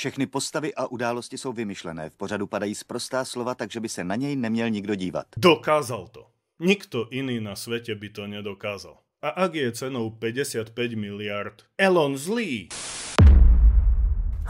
Všechny postavy a události jsou vymyšlené. V pořadu padají sprostá slova, takže by se na něj neměl nikdo dívat. Dokázal to. Nikto iný na svete by to nedokázal. A ak je cenou 55 miliard, Elon zlý!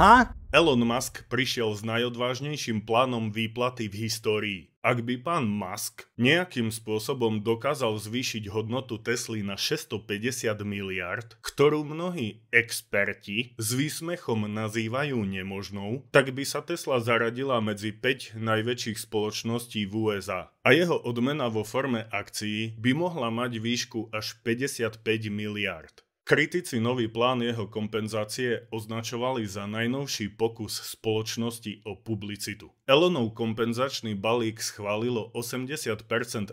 Ha? Elon Musk prišiel s najodvážnejším plánom výplaty v histórii. Ak by pán Musk nejakým spôsobom dokázal zvýšiť hodnotu Tesly na 650 miliard, ktorú mnohí experti s výsmechom nazývajú nemožnou, tak by sa Tesla zaradila medzi 5 najväčších spoločností v USA. A jeho odmena vo forme akcií by mohla mať výšku až 55 miliard. Kritici nový plán jeho kompenzácie označovali za najnovší pokus spoločnosti o publicitu. Elonov kompenzačný balík schválilo 80%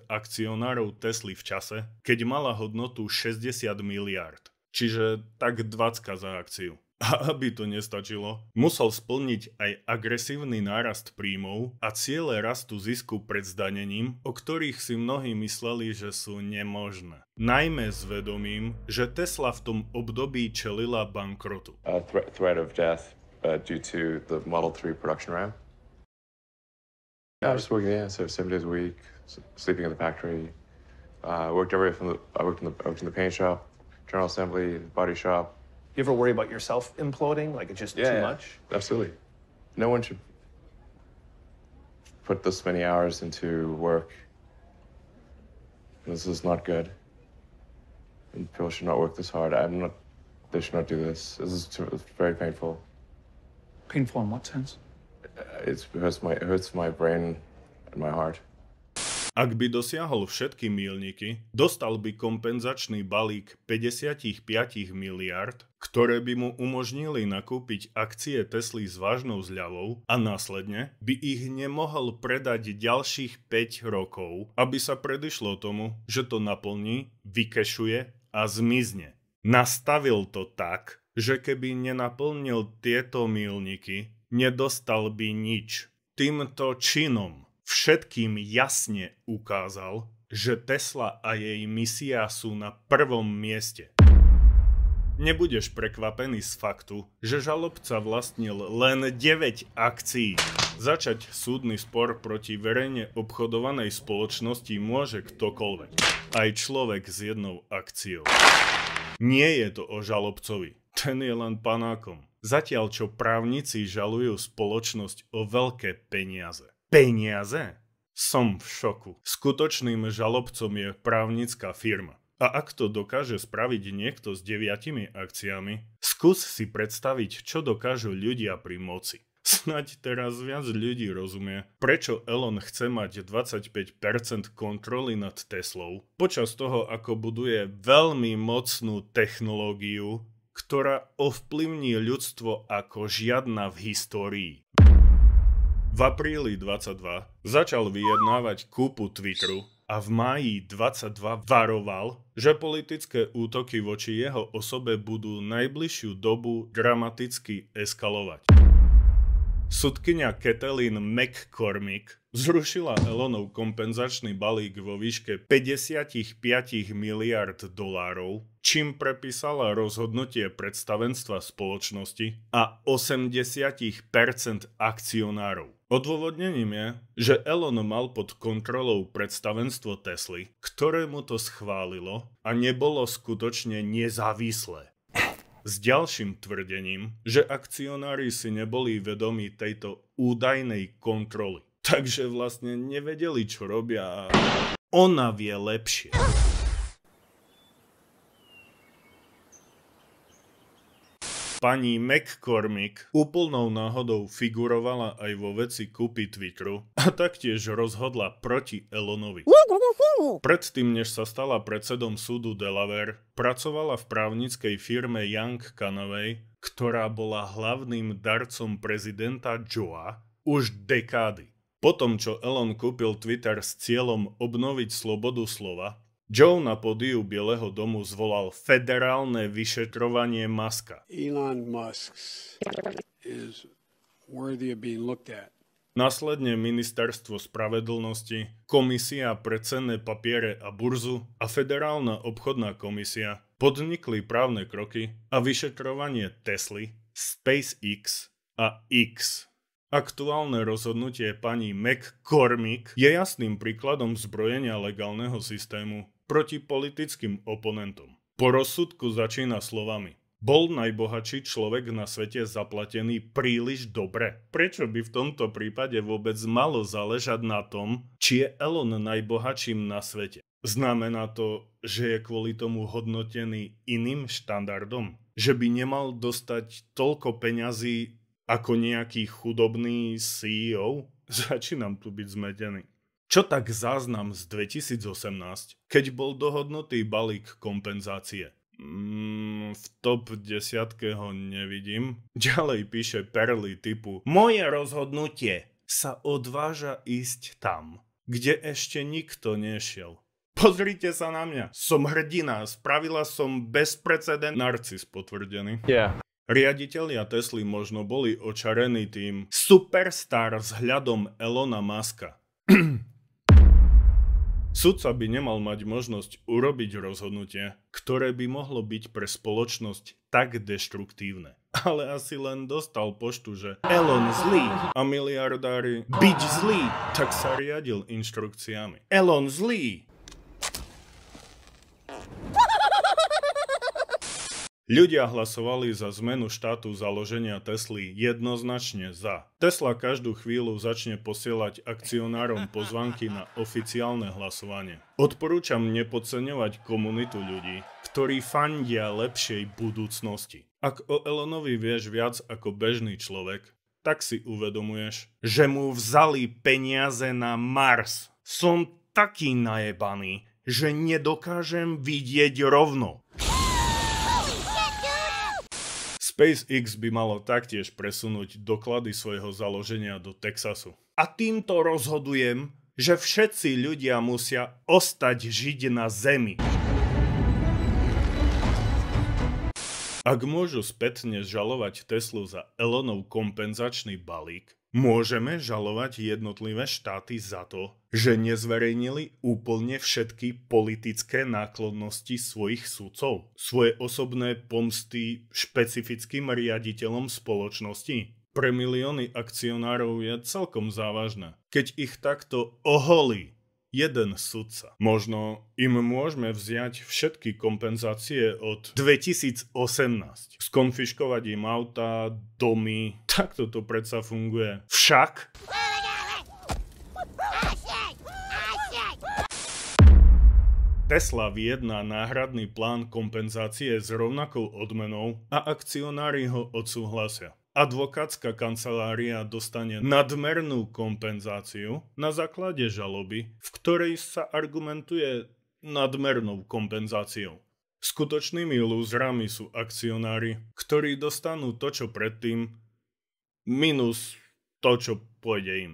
akcionárov Tesly v čase, keď mala hodnotu 60 miliárd, čiže tak 20 za akciu. A aby to nestačilo, musel splniť aj agresívny nárast príjmov a ciele rastu zisku pred zdanením, o ktorých si mnohí mysleli, že sú nemožné. Najmä s vedomím, že Tesla v tom období čelila bankrotu. Uh, threat of death uh, due to the Model 3 uh, I worked in the, worked in the shop, General Assembly, body shop, You ever worry about yourself imploding? Like it's just yeah, too yeah. much? Absolutely. No one should put this many hours into work. This is not good. And people should not work this hard. I'm not, they should not do this. This is too, it's very painful. Painful in what sense? It's, it, hurts my, it hurts my brain and my heart. Ak by dosiahol všetky milníky, dostal by kompenzačný balík 55 miliard, ktoré by mu umožnili nakúpiť akcie Tesly s vážnou zľavou a následne by ich nemohol predať ďalších 5 rokov, aby sa predišlo tomu, že to naplní, vykešuje a zmizne. Nastavil to tak, že keby nenaplnil tieto milníky, nedostal by nič. Týmto činom všetkým jasne ukázal, že Tesla a jej misia sú na prvom mieste. Nebudeš prekvapený z faktu, že žalobca vlastnil len 9 akcií. Začať súdny spor proti verejne obchodovanej spoločnosti môže ktokoľvek. Aj človek s jednou akciou. Nie je to o žalobcovi. Ten je len panákom. Zatiaľ čo právnici žalujú spoločnosť o veľké peniaze peniaze? Som v šoku. Skutočným žalobcom je právnická firma. A ak to dokáže spraviť niekto s deviatimi akciami, skús si predstaviť, čo dokážu ľudia pri moci. Snaď teraz viac ľudí rozumie, prečo Elon chce mať 25% kontroly nad Teslou, počas toho ako buduje veľmi mocnú technológiu, ktorá ovplyvní ľudstvo ako žiadna v histórii. V apríli 22 začal vyjednávať kúpu Twitteru a v máji 22 varoval, že politické útoky voči jeho osobe budú najbližšiu dobu dramaticky eskalovať. Sudkynia Kathleen McCormick zrušila Elonov kompenzačný balík vo výške 55 miliard dolárov, čím prepísala rozhodnutie predstavenstva spoločnosti a 80% akcionárov. Odôvodnením je, že Elon mal pod kontrolou predstavenstvo Tesly, ktoré mu to schválilo a nebolo skutočne nezávislé s ďalším tvrdením, že akcionári si neboli vedomi tejto údajnej kontroly. Takže vlastne nevedeli, čo robia a ona vie lepšie. Pani McCormick úplnou náhodou figurovala aj vo veci kúpy Twitteru a taktiež rozhodla proti Elonovi. Predtým, než sa stala predsedom súdu Delaware, pracovala v právnickej firme Young Canovej, ktorá bola hlavným darcom prezidenta Joa už dekády. Potom, čo Elon kúpil Twitter s cieľom obnoviť slobodu slova, Joe na podiu Bieleho domu zvolal federálne vyšetrovanie Muska. Elon Musk is worthy of being looked at. Následne Ministerstvo spravedlnosti, Komisia pre cenné papiere a burzu a Federálna obchodná komisia podnikli právne kroky a vyšetrovanie Tesly, SpaceX a X Aktuálne rozhodnutie pani McCormick je jasným príkladom zbrojenia legálneho systému proti politickým oponentom. Po rozsudku začína slovami bol najbohatší človek na svete zaplatený príliš dobre. Prečo by v tomto prípade vôbec malo záležať na tom, či je Elon najbohatším na svete? Znamená to, že je kvôli tomu hodnotený iným štandardom? Že by nemal dostať toľko peňazí ako nejaký chudobný CEO? Začínam tu byť zmedený. Čo tak záznam z 2018, keď bol dohodnutý balík kompenzácie? Mm, v top desiatke ho nevidím. Ďalej píše perly typu Moje rozhodnutie sa odváža ísť tam, kde ešte nikto nešiel. Pozrite sa na mňa. Som hrdina. Spravila som bezprecedent. Narcis potvrdený. Yeah. Riaditeľia Tesly možno boli očarení tým superstar hľadom Elona Muska. Sudca by nemal mať možnosť urobiť rozhodnutie, ktoré by mohlo byť pre spoločnosť tak deštruktívne. Ale asi len dostal poštu, že Elon zlý a miliardári byť zlý, tak sa riadil inštrukciami. Elon zlý! Ľudia hlasovali za zmenu štátu založenia Tesly jednoznačne za. Tesla každú chvíľu začne posielať akcionárom pozvanky na oficiálne hlasovanie. Odporúčam nepodceňovať komunitu ľudí, ktorí fandia lepšej budúcnosti. Ak o Elonovi vieš viac ako bežný človek, tak si uvedomuješ, že mu vzali peniaze na Mars. Som taký najebaný, že nedokážem vidieť rovno. SpaceX by malo taktiež presunúť doklady svojho založenia do Texasu. A týmto rozhodujem, že všetci ľudia musia ostať žiť na Zemi. Ak môžu spätne žalovať Teslu za Elonov kompenzačný balík, Môžeme žalovať jednotlivé štáty za to, že nezverejnili úplne všetky politické náklonnosti svojich sudcov, svoje osobné pomsty špecifickým riaditeľom spoločnosti. Pre milióny akcionárov je celkom závažné. Keď ich takto oholí jeden sudca. Možno im môžeme vziať všetky kompenzácie od 2018. Skonfiškovať im auta, domy. Takto to predsa funguje. Však... Tesla vyjedná náhradný plán kompenzácie s rovnakou odmenou a akcionári ho odsúhlasia advokátska kancelária dostane nadmernú kompenzáciu na základe žaloby, v ktorej sa argumentuje nadmernou kompenzáciou. Skutočnými lúzrami sú akcionári, ktorí dostanú to, čo predtým, minus to, čo pôjde im.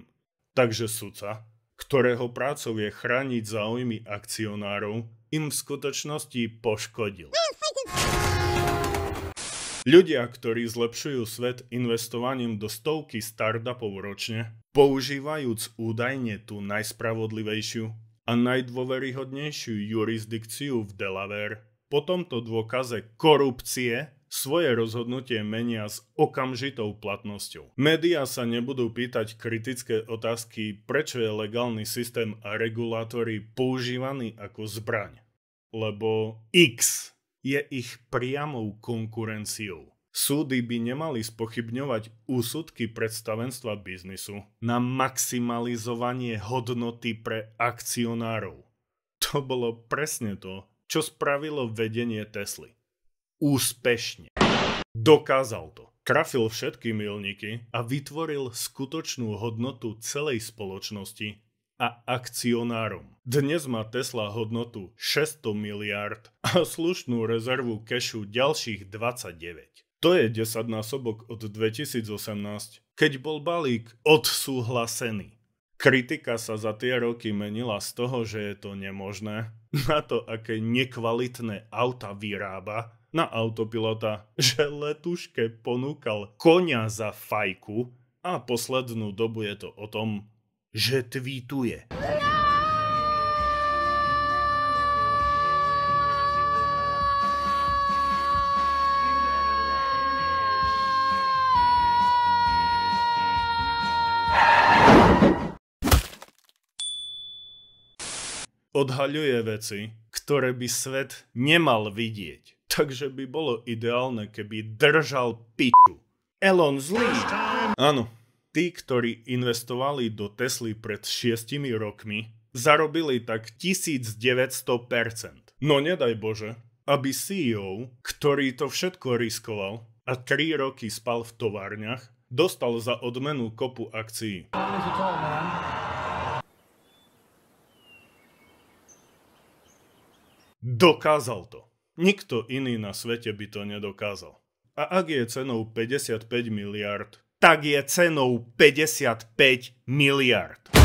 Takže sudca, ktorého prácou je chrániť záujmy akcionárov, im v skutočnosti poškodil. Ľudia, ktorí zlepšujú svet investovaním do stovky startupov ročne, používajúc údajne tú najspravodlivejšiu a najdôveryhodnejšiu jurisdikciu v Delaware, po tomto dôkaze korupcie svoje rozhodnutie menia s okamžitou platnosťou. Média sa nebudú pýtať kritické otázky, prečo je legálny systém a regulátory používaný ako zbraň. Lebo X je ich priamou konkurenciou. Súdy by nemali spochybňovať úsudky predstavenstva biznisu na maximalizovanie hodnoty pre akcionárov. To bolo presne to, čo spravilo vedenie Tesly. Úspešne. Dokázal to. Trafil všetky milníky a vytvoril skutočnú hodnotu celej spoločnosti a akcionárom. Dnes má Tesla hodnotu 600 miliárd a slušnú rezervu kešu ďalších 29. To je 10 násobok od 2018, keď bol balík odsúhlasený. Kritika sa za tie roky menila z toho, že je to nemožné, na to, aké nekvalitné auta vyrába, na autopilota, že letuške ponúkal konia za fajku a poslednú dobu je to o tom, že tweetuje. odhaľuje veci, ktoré by svet nemal vidieť. Takže by bolo ideálne, keby držal piču. Elon zlý. Áno, tí, ktorí investovali do Tesly pred 6 rokmi, zarobili tak 1900%. No nedaj Bože, aby CEO, ktorý to všetko riskoval a 3 roky spal v továrniach, dostal za odmenu kopu akcií. Dokázal to. Nikto iný na svete by to nedokázal. A ak je cenou 55 miliard, tak je cenou 55 miliard.